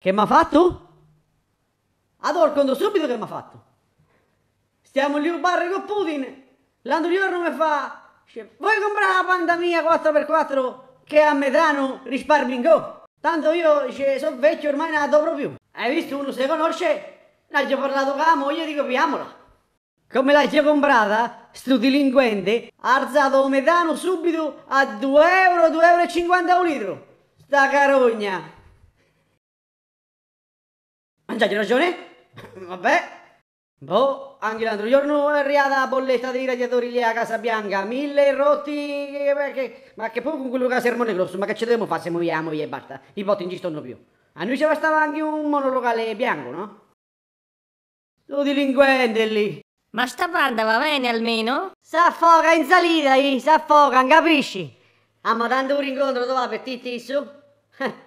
Che mi ha fatto? Adò racconto subito che mi ha fatto. Stiamo lì a barre con Putin. L'altro giorno mi fa... Vuoi comprare la panda mia 4x4 che a metano risparmi in go? Tanto io sono vecchio ormai non la dovrò più. Hai visto uno se conosce? L'ha già parlato con la moglie, dico piamola. Come l'hai già comprata, sto delinquente ha alzato metano subito a 2 euro, 2,50 euro un litro. Sta carogna! già hai ragione? Vabbè. Boh, anche l'altro giorno è arrivata la bolletta dei radiatori lì a Casa Bianca, mille rotti, ma che poco con quello che sermone grosso, ma che ci dobbiamo fare se muoviamo via e basta, i botti non ci stanno più. A noi ci bastava anche un monolocale bianco, no? Lo delinquente lì. Ma sta banda va bene almeno? S'affoga in salita, s'affoga, non capisci? Ah, ma tanto un incontro dove va per titti su? Eh.